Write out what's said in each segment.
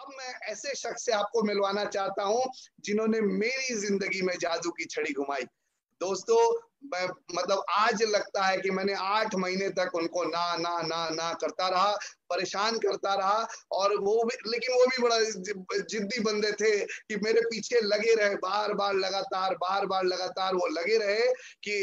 अब मैं ऐसे शख्स से आपको मिलवाना चाहता हूं जिन्होंने मेरी जिंदगी में जादू की छड़ी घुमाई दोस्तों मैं मतलब आज लगता है कि मैंने आठ महीने तक उनको ना ना ना ना करता रहा परेशान करता रहा और वो भी लेकिन वो भी बड़ा जिद्दी बंदे थे कि मेरे पीछे लगे रहे बार बार लगातार बार बार लगातार वो लगे रहे कि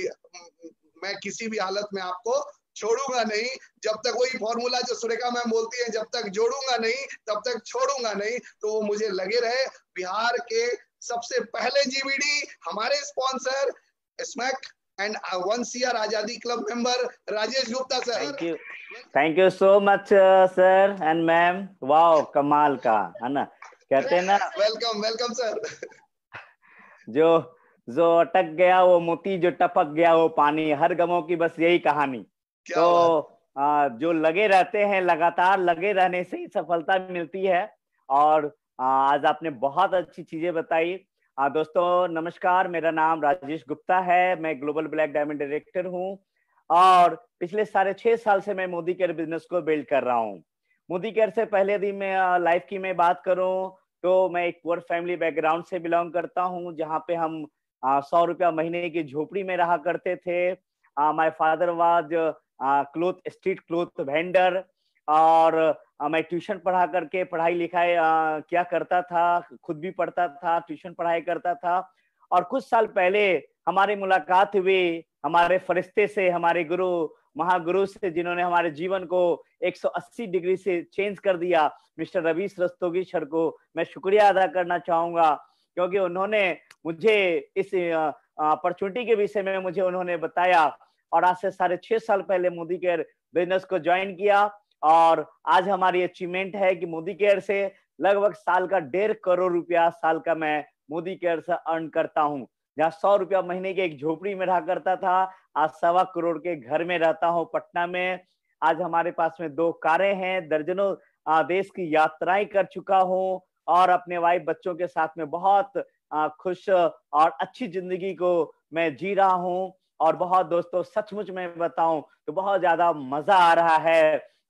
मैं किसी भी हालत में आपको छोड़ूंगा नहीं जब तक वही फॉर्मूला जो सुरेखा मैम बोलती है जब तक जोड़ूंगा नहीं तब तक छोड़ूंगा नहीं तो वो मुझे लगे रहे बिहार के सबसे पहले जीवीडी हमारे sponsor smack and one CR Azadi club member Rajesh Gupta sir thank you thank you so much sir and ma'am wow कमाल का है ना कहते हैं ना वेलकम वेलकम सर जो जो अटक गया वो मोती जो टपक गया वो पानी हर गमों की बस यही कहानी तो आ, जो लगे रहते हैं लगातार लगे रहने से ही सफलता मिलती है और आज आपने बहुत अच्छी चीजें बताई दोस्तों नमस्कार मेरा नाम राजेश गुप्ता है मैं ग्लोबल ब्लैक डायमंड डायरेक्टर हूँ और पिछले साढ़े छह साल से मैं मोदी केयर बिजनेस को बिल्ड कर रहा हूँ मोदी केयर से पहले यदि मैं लाइफ की मैं बात करूँ तो मैं एक पुअर फैमिली बैकग्राउंड से बिलोंग करता हूँ जहाँ पे हम सौ रुपया महीने की झोपड़ी में रहा करते थे my father was cloth street cloth vendor और मैं ट्यूशन पढ़ा करके पढ़ाई लिखाई क्या करता था खुद भी पढ़ता था ट्यूशन पढ़ाई करता था और कुछ साल पहले हमारी मुलाकात हुई हमारे फरिश्ते से हमारे गुरु महागुरु से जिन्होंने हमारे जीवन को 180 डिग्री से चेंज कर दिया मिस्टर रवीश रस्तोगी सर को मैं शुक्रिया अदा करना चाहूंगा क्योंकि उन्होंने मुझे इस अपॉर्चुनिटी के विषय में मुझे उन्होंने बताया और आज से साढ़े छह साल पहले मोदी केयर बिजनेस को ज्वाइन किया और आज हमारी अचीवमेंट है कि मोदी केयर से लगभग साल का डेढ़ करोड़ रुपया साल का मैं मोदी केयर से अर्न करता हूँ जहाँ सौ रुपया महीने की एक झोपड़ी में रहा करता था आज सवा करोड़ के घर में रहता हूँ पटना में आज हमारे पास में दो कारें हैं दर्जनों देश की यात्राएं कर चुका हूँ और अपने वाइफ बच्चों के साथ में बहुत खुश और अच्छी जिंदगी को मैं जी रहा हूँ और बहुत दोस्तों सचमुच में बताऊं तो बहुत ज्यादा मजा आ रहा है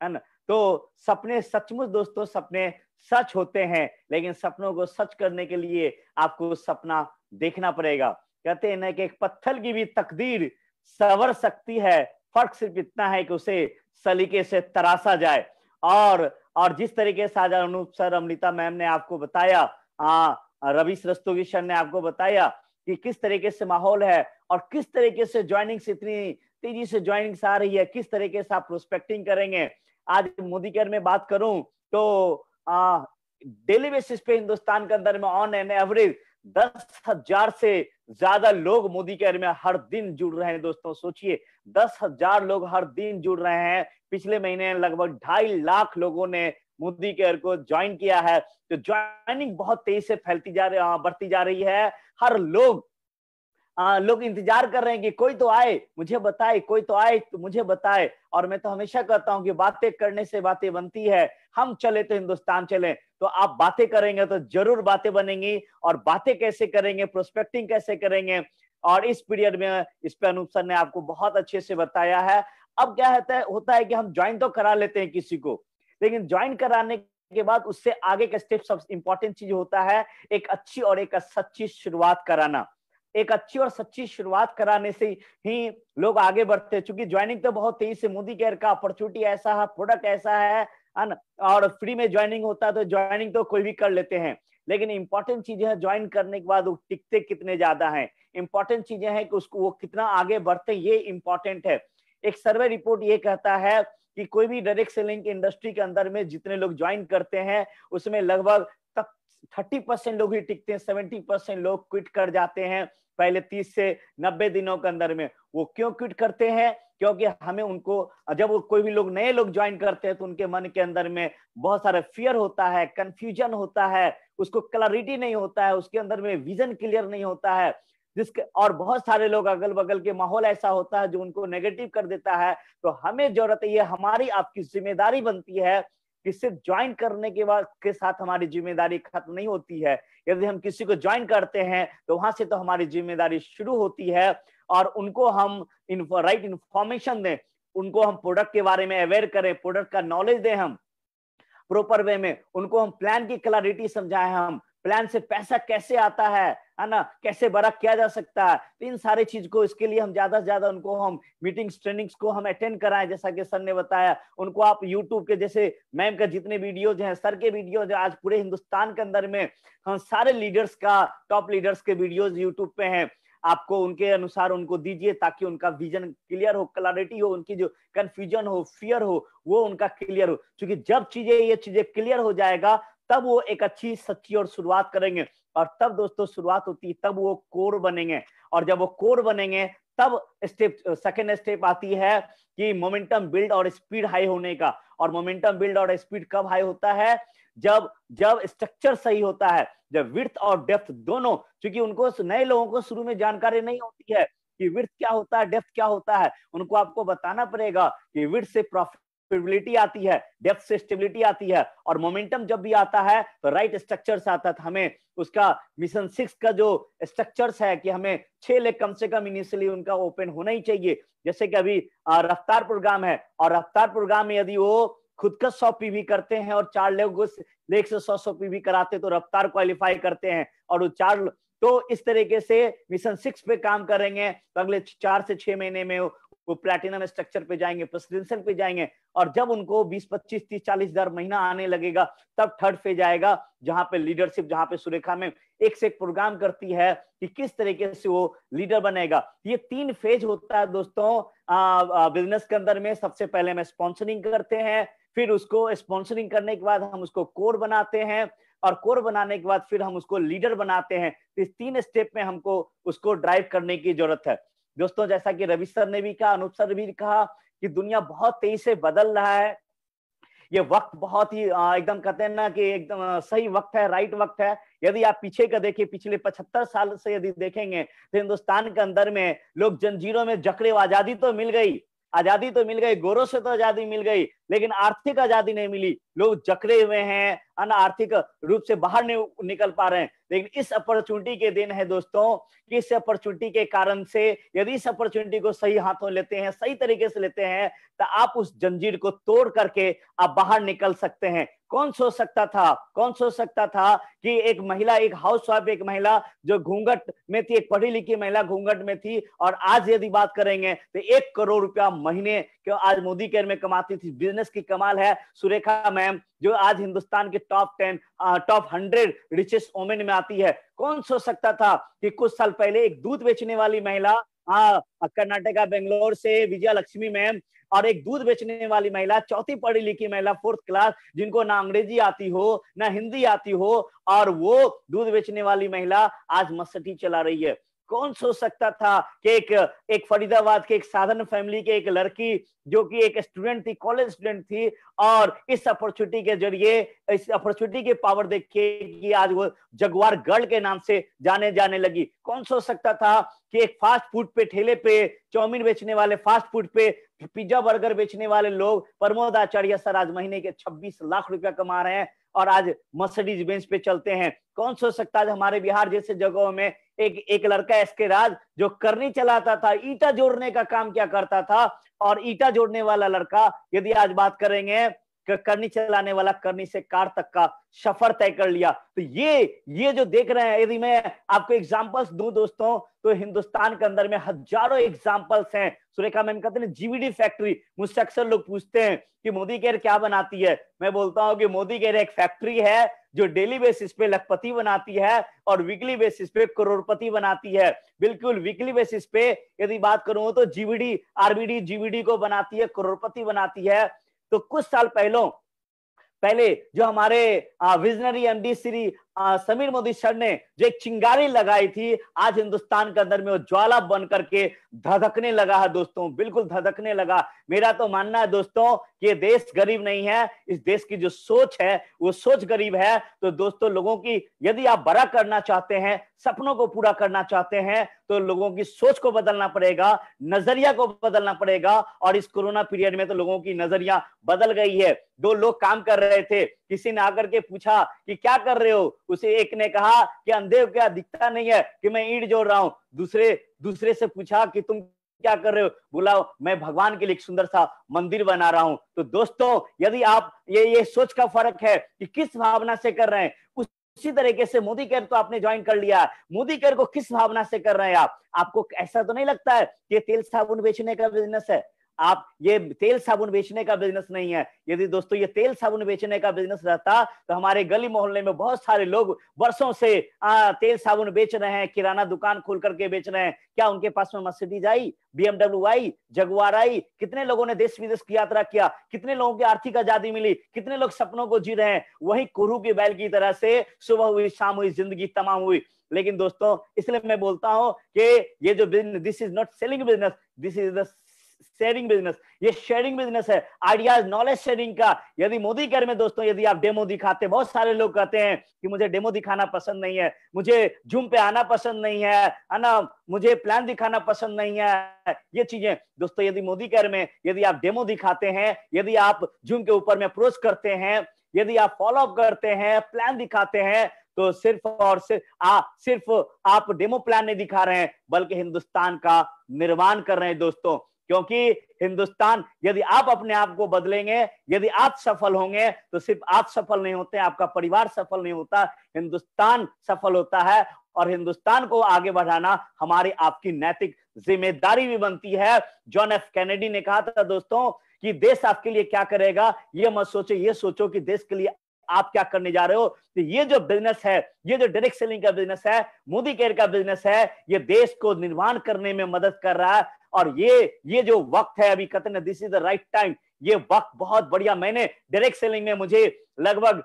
है तो सपने सचमुच दोस्तों सपने सच होते हैं लेकिन सपनों को सच करने के लिए आपको सपना देखना पड़ेगा कहते हैं ना कि एक पत्थर की भी तकदीर सवर सकती है फर्क सिर्फ इतना है कि उसे सलीके से तराशा जाए और और जिस तरीके से आज अनुप सर अमृता मैम ने आपको बताया हाँ, रवि श्रस्तोगी सर ने आपको बताया कि किस तरीके से माहौल है और किस तरीके से ज्वाइनिंग्स इतनी तेजी से ज्वाइनिंग्स आ रही है किस तरीके से आप प्रोस्पेक्टिंग करेंगे आज मोदी केयर में बात करूं तो डेली बेसिस पे हिंदुस्तान के अंदर में ऑन एन एवरेज दस हजार से ज्यादा लोग मोदी केयर में हर दिन जुड़ रहे हैं दोस्तों सोचिए दस हजार लोग हर दिन जुड़ रहे हैं पिछले महीने लगभग ढाई लाख लोगों ने मोदी केयर को ज्वाइन किया है तो ज्वाइनिंग बहुत तेजी से फैलती जा रही है हाँ, बढ़ती जा रही है हर लोग आ, हाँ, लोग इंतजार कर रहे हैं कि कोई तो आए मुझे बताए कोई तो आए तो मुझे बताए और मैं तो हमेशा कहता हूं कि बातें करने से बातें बनती है हम चले तो हिंदुस्तान चले तो आप बातें करेंगे तो जरूर बातें बनेंगी और बातें कैसे करेंगे प्रोस्पेक्टिंग कैसे करेंगे और इस पीरियड में इस पे अनूप सर ने आपको बहुत अच्छे से बताया है अब क्या होता है होता है कि हम ज्वाइन तो करा लेते हैं किसी को लेकिन ज्वाइन कराने के बाद उससे आगे का स्टेप सबसे इंपॉर्टेंट चीज होता है एक अच्छी और एक सच्ची शुरुआत कराना एक अच्छी और सच्ची शुरुआत कराने से ही लोग आगे बढ़ते हैं चूंकि ज्वाइनिंग तो बहुत तेजी से मोदी केयर का अपॉर्चुनिटी ऐसा है प्रोडक्ट ऐसा है और फ्री में ज्वाइनिंग होता है तो ज्वाइनिंग तो कोई भी कर लेते हैं लेकिन इंपॉर्टेंट चीजें है ज्वाइन करने के बाद वो टिकते कितने ज्यादा है इंपॉर्टेंट चीजें हैं कि उसको वो कितना आगे बढ़ते ये इंपॉर्टेंट है एक सर्वे रिपोर्ट ये कहता है कि कोई भी डायरेक्ट सेलिंग इंडस्ट्री के अंदर में जितने लोग ज्वाइन करते हैं उसमें लगभग थर्टी परसेंट लोग ही टिकते हैं सेवेंटी परसेंट लोग क्विट कर जाते हैं पहले तीस से नब्बे दिनों के अंदर में वो क्यों क्विट करते हैं क्योंकि हमें उनको जब वो कोई भी लोग नए लोग ज्वाइन करते हैं तो उनके मन के अंदर में बहुत सारा फियर होता है कंफ्यूजन होता है उसको क्लैरिटी नहीं होता है उसके अंदर में विजन क्लियर नहीं होता है जिसके और बहुत सारे लोग अगल बगल के माहौल ऐसा होता है जो उनको नेगेटिव कर देता है तो हमें जरूरत है ये हमारी आपकी जिम्मेदारी बनती है कि सिर्फ ज्वाइन करने के बाद के साथ हमारी जिम्मेदारी खत्म नहीं होती है यदि हम किसी को ज्वाइन करते हैं तो वहां से तो हमारी जिम्मेदारी शुरू होती है और उनको हम इन्फो, राइट इंफॉर्मेशन दें उनको हम प्रोडक्ट के बारे में अवेयर करें प्रोडक्ट का नॉलेज दें हम प्रॉपर वे में उनको हम प्लान की क्लैरिटी समझाएं हम प्लान से पैसा कैसे आता है है ना कैसे बड़ा किया जा सकता है तो इन सारे चीज को इसके लिए हम ज्यादा से ज्यादा उनको हम मीटिंग्स ट्रेनिंग्स को हम अटेंड कराएं जैसा कि सर ने बताया उनको आप यूट्यूब के जैसे मैम का जितने वीडियोज हैं सर के वीडियोज आज पूरे हिंदुस्तान के अंदर में हम सारे लीडर्स का टॉप लीडर्स के वीडियोज यूट्यूब पे हैं आपको उनके अनुसार उनको दीजिए ताकि उनका विजन क्लियर हो क्लैरिटी हो उनकी जो कंफ्यूजन हो फियर हो वो उनका क्लियर हो क्योंकि जब चीजें ये चीजें क्लियर हो जाएगा तब वो एक अच्छी सच्ची और शुरुआत करेंगे और तब दोस्तों शुरुआत होती है तब वो कोर बनेंगे और जब वो कोर बनेंगे तब स्टेप सेकेंड स्टेप आती है कि मोमेंटम बिल्ड और स्पीड हाई होने का और मोमेंटम बिल्ड और स्पीड कब हाई होता है जब जब स्ट्रक्चर सही होता है जब विर्थ और डेप्थ दोनों क्योंकि उनको नए लोगों को शुरू में जानकारी नहीं होती है कि विर्थ क्या होता है डेप्थ क्या होता है उनको आपको बताना पड़ेगा कि विर्थ से प्रॉफिट स्टेबिलिटी आती है डेप्थ से स्टेबिलिटी आती है और मोमेंटम जब भी आता है तो राइट स्ट्रक्चर आता था तो हमें उसका मिशन सिक्स का जो स्ट्रक्चर्स है कि हमें छह लेग कम से कम इनिशियली उनका ओपन होना ही चाहिए जैसे कि अभी रफ्तार प्रोग्राम है और रफ्तार प्रोग्राम में यदि वो खुद का सौ पीवी करते हैं और चार लेग लेग से सौ सौ पीवी कराते तो रफ्तार क्वालिफाई करते हैं और वो चार तो इस तरीके से मिशन सिक्स पे काम करेंगे तो अगले चार से छह महीने में वो प्लेटिनम स्ट्रक्चर पे जाएंगे प्रेसिडेंशियल पे जाएंगे और जब उनको 20 25 30 चालीस हजार महीना आने लगेगा तब थर्ड फेज आएगा जहां पे लीडरशिप जहां पे सुरेखा में एक से एक प्रोग्राम करती है कि किस तरीके से वो लीडर बनेगा ये तीन फेज होता है दोस्तों बिजनेस के अंदर में सबसे पहले हम स्पॉन्सरिंग करते हैं फिर उसको स्पॉन्सरिंग करने के बाद हम उसको कोर बनाते हैं और कोर बनाने के बाद फिर हम उसको लीडर बनाते हैं इस तीन स्टेप में हमको उसको ड्राइव करने की जरूरत है दोस्तों जैसा कि रवि सर ने भी कहा अनुप सर भी कहा कि दुनिया बहुत तेजी से बदल रहा है ये वक्त बहुत ही एकदम कहते हैं ना कि एकदम सही वक्त है राइट वक्त है यदि आप पीछे का देखिए पिछले पचहत्तर साल से यदि देखेंगे तो हिंदुस्तान के अंदर में लोग जंजीरों में जकड़े आजादी तो मिल गई आजादी तो मिल गई गोरों से तो आजादी मिल गई लेकिन आर्थिक आजादी नहीं मिली लोग जकड़े हुए हैं अन आर्थिक रूप से बाहर नहीं निकल पा रहे हैं लेकिन इस अपॉर्चुनिटी के दिन है दोस्तों कि इस अपॉर्चुनिटी के कारण से यदि इस अपॉर्चुनिटी को सही हाथों लेते हैं सही तरीके से लेते हैं तो आप उस जंजीर को तोड़ करके आप बाहर निकल सकते हैं कौन सोच सकता था कौन सोच सकता था कि एक महिला एक हाउस वाइफ एक महिला जो घूंघट में थी एक पढ़ी लिखी महिला घूंघट में थी और आज यदि बात करेंगे तो एक करोड़ रुपया महीने क्यों आज मोदी केयर में कमाती थी बिजनेस की कमाल है सुरेखा मैम जो आज हिंदुस्तान के top ten top hundred richest women में आती है कौन सोच सकता था कि कुछ साल पहले एक दूध बेचने वाली महिला हाँ, कर्नाटका बेंगलोर से विजया लक्ष्मी मैम और एक दूध बेचने वाली महिला चौथी पढ़ी लिखी महिला फोर्थ क्लास जिनको ना अंग्रेजी आती हो ना हिंदी आती हो और वो दूध बेचने वाली महिला आज मस्ती चला रही है कौन सोच सकता था कि एक एक फरीदाबाद के एक साधारण फैमिली के एक लड़की जो कि एक स्टूडेंट थी कॉलेज स्टूडेंट थी और इस अपॉर्चुनिटी के जरिए इस अपॉर्चुनिटी के पावर देख के आज वो जगवार गर्ल के नाम से जाने जाने लगी कौन सोच सकता था कि एक फास्ट फूड पे ठेले पे चौमिन बेचने वाले फास्ट फूड पे पिज्जा बर्गर बेचने वाले लोग प्रमोद आचार्य सर आज महीने के छब्बीस लाख रुपया कमा रहे हैं और आज मर्सिडीज बेंच पे चलते हैं कौन सोच सकता है हमारे बिहार जैसे जगहों में एक एक लड़का एस के राज जो करनी चलाता था ईटा जोड़ने का काम क्या करता था और ईटा जोड़ने वाला लड़का यदि आज बात करेंगे करनी चलाने वाला करनी से कार तक का सफर तय कर लिया तो ये ये जो देख रहे हैं यदि मैं आपको एग्जांपल्स दू दोस्तों तो हिंदुस्तान के अंदर में हजारों एग्जांपल्स हैं सुरेखा मैम कहते हैं जीवीडी फैक्ट्री मुझसे अक्सर लोग पूछते हैं कि मोदी केयर क्या बनाती है मैं बोलता हूँ कि मोदी केयर एक फैक्ट्री है जो डेली बेसिस पे लखपति बनाती है और वीकली बेसिस पे करोड़पति बनाती है बिल्कुल वीकली बेसिस पे यदि बात करूं तो जीवीडी आरबीडी जीवीडी को बनाती है करोड़पति बनाती है तो कुछ साल पहलों पहले जो हमारे visionary MD Shri Sameer Modi sir ने जो एक चिंगारी लगाई थी आज हिंदुस्तान के अंदर में वो ज्वाला बन करके धधकने लगा है दोस्तों बिल्कुल धधकने लगा मेरा तो मानना है दोस्तों कि ये देश गरीब नहीं है इस देश की जो सोच है वो सोच गरीब है तो दोस्तों लोगों की यदि आप बड़ा करना चाहते हैं सपनों को पूरा करना चाहते हैं तो लोगों की सोच को बदलना पड़ेगा नजरिया को बदलना पड़ेगा और इस कोरोना पीरियड में तो लोगों की नजरिया बदल गई है दो लोग काम कर रहे थे किसी ने आकर के पूछा कि क्या कर रहे हो उसे एक ने कहा कि अंधे क्या दिखता नहीं है कि मैं ईट जोड़ रहा हूं दूसरे दूसरे से पूछा कि तुम क्या कर रहे हो बोला मैं भगवान के लिए सुंदर सा मंदिर बना रहा हूं तो दोस्तों यदि आप ये ये सोच का फर्क है कि किस भावना से कर रहे हैं उस उसी तरीके से मोदी केयर तो आपने ज्वाइन कर लिया मोदी केयर को किस भावना से कर रहे हैं आप आपको ऐसा तो नहीं लगता है कि तेल साबुन बेचने का बिजनेस है आप ये तेल साबुन बेचने का बिजनेस नहीं है यदि दोस्तों ये तेल साबुन बेचने का बिजनेस रहता तो हमारे गली मोहल्ले में बहुत सारे लोग वर्षों से आ, तेल साबुन बेच रहे हैं किराना दुकान खोल करके बेच रहे हैं क्या उनके पास में मस्जिद आई बीएमडब्ल्यू आई जगवार आई कितने लोगों ने देश विदेश की यात्रा किया कितने लोगों की आर्थिक आजादी मिली कितने लोग सपनों को जी रहे हैं वही कुरू की बैल की तरह से सुबह हुई शाम हुई जिंदगी तमाम हुई लेकिन दोस्तों इसलिए मैं बोलता हूं कि ये जो business this is not selling business this is the sharing business ये शेयरिंग बिजनेस है आइडियाज नॉलेज शेयरिंग का यदि मोदी कर में दोस्तों यदि आप डेमो दिखाते बहुत सारे लोग कहते हैं कि मुझे डेमो दिखाना पसंद नहीं है मुझे जूम पे आना पसंद नहीं है ना मुझे प्लान दिखाना पसंद नहीं है ये चीजें दोस्तों यदि मोदी कर में यदि आप डेमो दिखाते हैं यदि आप जूम के ऊपर में अप्रोच करते हैं यदि आप फॉलोअप करते हैं प्लान दिखाते हैं तो सिर्फ और सिर्फ आ, सिर्फ आप डेमो प्लान नहीं दिखा रहे हैं बल्कि हिंदुस्तान का निर्माण कर रहे हैं दोस्तों क्योंकि हिंदुस्तान यदि आप अपने आप को बदलेंगे यदि आप सफल होंगे तो सिर्फ आप सफल नहीं होते आपका परिवार सफल नहीं होता हिंदुस्तान सफल होता है और हिंदुस्तान को आगे बढ़ाना हमारी आपकी नैतिक जिम्मेदारी भी बनती है जॉन एफ कैनेडी ने कहा था दोस्तों कि देश आपके लिए क्या करेगा ये मत सोचो ये सोचो कि देश के लिए आप क्या करने जा रहे हो तो ये जो बिजनेस है ये जो डायरेक्ट सेलिंग का बिजनेस है मोदी केयर का बिजनेस है ये देश को निर्माण करने में मदद कर रहा है और ये ये जो वक्त है अभी कहते this is the right time ये वक्त बहुत बढ़िया मैंने डायरेक्ट सेलिंग में मुझे लगभग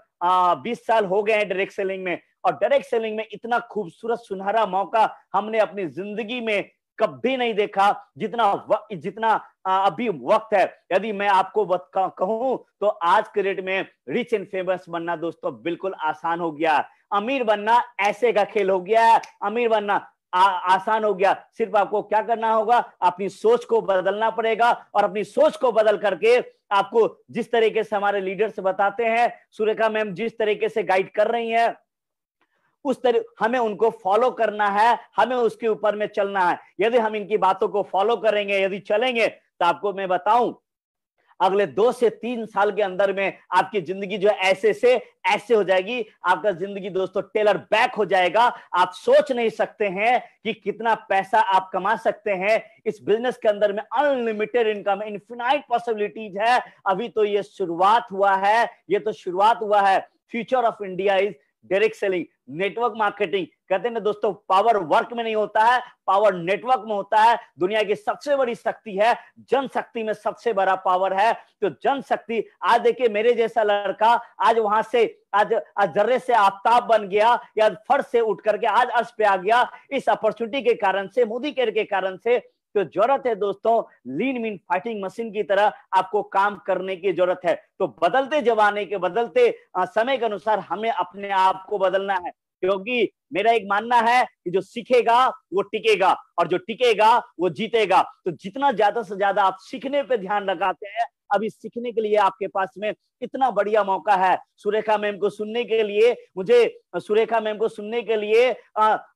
बीस साल हो गए हैं डायरेक्ट सेलिंग में और डायरेक्ट सेलिंग में इतना खूबसूरत सुनहरा मौका हमने अपनी जिंदगी में कभी नहीं देखा जितना वक, जितना अभी वक्त है यदि मैं आपको कहूं तो आज के रेट में रिच एंड फेमस बनना दोस्तों बिल्कुल आसान हो गया अमीर बनना ऐसे का खेल हो गया अमीर बनना आ, आसान हो गया सिर्फ आपको क्या करना होगा अपनी सोच को बदलना पड़ेगा और अपनी सोच को बदल करके आपको जिस तरीके से हमारे लीडर्स बताते हैं सुरेखा मैम जिस तरीके से गाइड कर रही हैं उस तरह हमें उनको फॉलो करना है हमें उसके ऊपर में चलना है यदि हम इनकी बातों को फॉलो करेंगे यदि चलेंगे तो आपको मैं बताऊं अगले दो से तीन साल के अंदर में आपकी जिंदगी जो ऐसे से ऐसे हो जाएगी आपका जिंदगी दोस्तों टेलर बैक हो जाएगा आप सोच नहीं सकते हैं कि कितना पैसा आप कमा सकते हैं इस बिजनेस के अंदर में अनलिमिटेड इनकम इनफिनाइट पॉसिबिलिटीज है अभी तो ये शुरुआत हुआ है ये तो शुरुआत हुआ है future of India is direct selling network marketing कहते हैं दोस्तों पावर वर्क में नहीं होता है पावर नेटवर्क में होता है दुनिया की सबसे बड़ी शक्ति है जनशक्ति में सबसे बड़ा पावर है तो जनशक्ति आज देखिए मेरे जैसा लड़का आज वहां से आज आज जर्रे से आफ्ताब बन गया या फर्श से उठ करके आज अर्श पे आ गया इस अपॉर्चुनिटी के कारण से मोदी केयर के कारण से तो जरूरत है दोस्तों लीन मीन फाइटिंग मशीन की तरह आपको काम करने की जरूरत है तो बदलते जमाने के बदलते समय के अनुसार हमें अपने आप को बदलना है क्योंकि मेरा एक मानना है कि जो सीखेगा वो टिकेगा और जो टिकेगा वो जीतेगा तो जितना ज्यादा से ज्यादा आप सीखने पे ध्यान लगाते हैं अभी सीखने के लिए आपके पास में कितना बढ़िया मौका है सुरेखा मैम को सुनने के लिए मुझे सुरेखा मैम को सुनने के लिए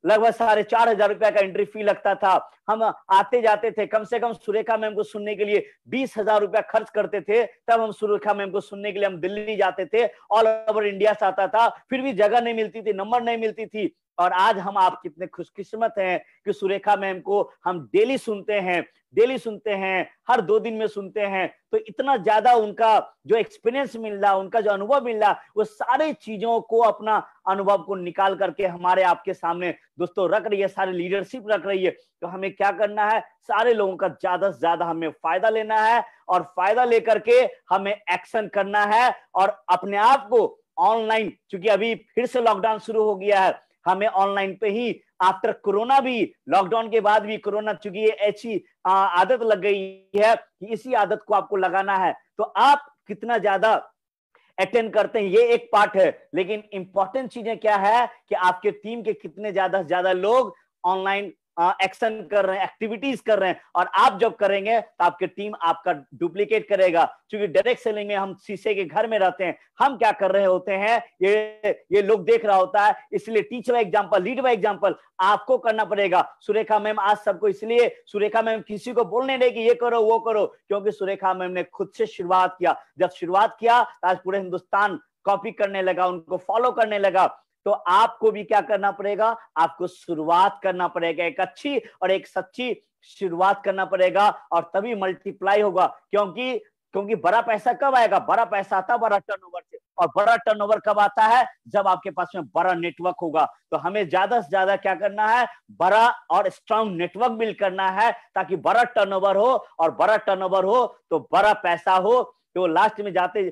लगभग साढ़े चार हजार रुपए का एंट्री फी लगता था हम आते जाते थे कम से कम सुरेखा मैम को सुनने के लिए बीस हजार रुपया खर्च करते थे तब हम सुरेखा मैम को सुनने के लिए हम दिल्ली जाते थे ऑल ओवर इंडिया से आता था फिर भी जगह नहीं मिलती थी नंबर नहीं मिलती थी और आज हम आप कितने खुशकिस्मत हैं कि सुरेखा मैम को हम डेली सुनते हैं डेली सुनते हैं हर दो दिन में सुनते हैं तो इतना ज्यादा उनका जो एक्सपीरियंस मिल रहा उनका जो अनुभव मिल रहा वो सारे चीजों को अपना अनुभव को निकाल करके हमारे आपके सामने दोस्तों रख रही है सारे लीडरशिप रख रही है तो हमें क्या करना है सारे लोगों का ज्यादा से ज्यादा हमें फायदा लेना है और फायदा लेकर के हमें एक्शन करना है और अपने आप को ऑनलाइन क्योंकि अभी फिर से लॉकडाउन शुरू हो गया है हमें ऑनलाइन पे ही आफ्टर कोरोना भी लॉकडाउन के बाद भी कोरोना चुकी है ऐसी आदत लग गई है कि इसी आदत को आपको लगाना है तो आप कितना ज्यादा अटेंड करते हैं ये एक पार्ट है लेकिन इंपॉर्टेंट चीजें क्या है कि आपके टीम के कितने ज्यादा से ज्यादा लोग ऑनलाइन एक्शन कर रहे हैं एक्टिविटीज कर रहे हैं और आप जब करेंगे तो आपके टीम आपका डुप्लीकेट करेगा क्योंकि डायरेक्ट सेलिंग में हम शीशे के घर में रहते हैं हम क्या कर रहे होते हैं ये ये लोग देख रहा होता है इसलिए teach by example lead by example आपको करना पड़ेगा सुरेखा मैम आज सबको इसलिए सुरेखा मैम किसी को बोलने नहीं कि ये करो वो करो क्योंकि सुरेखा मैम ने खुद से शुरुआत किया जब शुरुआत किया तो आज पूरे हिंदुस्तान कॉपी करने लगा उनको फॉलो करने लगा तो आपको भी क्या करना पड़ेगा आपको शुरुआत करना पड़ेगा एक अच्छी और एक सच्ची शुरुआत करना पड़ेगा और तभी मल्टीप्लाई होगा क्योंकि क्योंकि बड़ा पैसा कब आएगा बड़ा पैसा आता बड़ा टर्नओवर से और बड़ा टर्नओवर कब आता है जब आपके पास में बड़ा नेटवर्क होगा तो हमें ज्यादा से ज्यादा क्या करना है बड़ा और स्ट्रांग नेटवर्क बिल्ड करना है ताकि बड़ा टर्नओवर हो और बड़ा टर्नओवर हो तो बड़ा पैसा हो तो लास्ट में जाते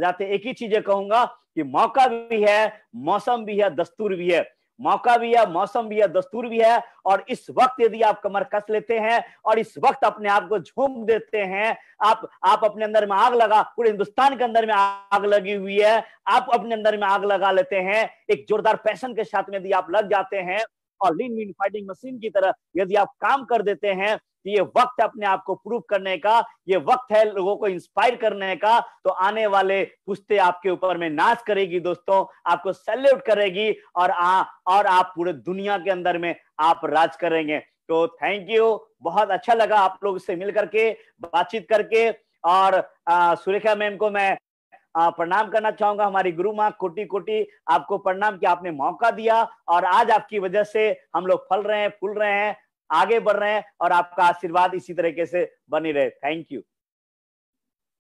जाते एक ही चीजें कहूंगा कि मौका भी है मौसम भी है दस्तूर भी है मौका भी है मौसम भी है दस्तूर भी है और इस वक्त यदि आप कमर कस लेते हैं और इस वक्त अपने आप को झोंक देते हैं आप आप अपने अंदर में आग लगा पूरे हिंदुस्तान के अंदर में आग लगी हुई है आप अपने अंदर में आग लगा लेते हैं एक जोरदार पैशन के साथ में यदि आप लग जाते हैं और लीन मीन फाइटिंग मशीन की तरह यदि आप काम कर देते हैं तो ये वक्त अपने आप को प्रूव करने का ये वक्त है लोगों को इंस्पायर करने का तो आने वाले पुश्ते आपके ऊपर में नाच करेगी दोस्तों आपको सैल्यूट करेगी और आ, और आप पूरे दुनिया के अंदर में आप राज करेंगे तो थैंक यू बहुत अच्छा लगा आप लोग से मिल करके बातचीत करके और सुरेखा मैम को मैं प्रणाम करना चाहूंगा हमारी गुरु माँ कोटी कोटी आपको प्रणाम की आपने मौका दिया और आज आपकी वजह से हम लोग फल रहे हैं फूल रहे हैं आगे बढ़ रहे हैं और आपका आशीर्वाद इसी तरीके से बनी रहे थैंक यू